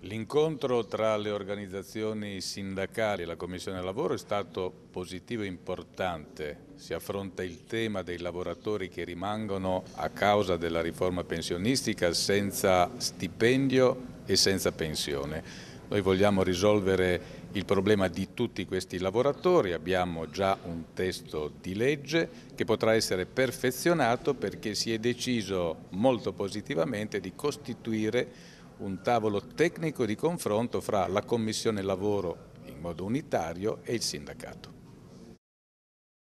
L'incontro tra le organizzazioni sindacali e la Commissione Lavoro è stato positivo e importante. Si affronta il tema dei lavoratori che rimangono a causa della riforma pensionistica senza stipendio e senza pensione. Noi vogliamo risolvere il problema di tutti questi lavoratori, abbiamo già un testo di legge che potrà essere perfezionato perché si è deciso molto positivamente di costituire un tavolo tecnico di confronto fra la Commissione Lavoro in modo unitario e il sindacato.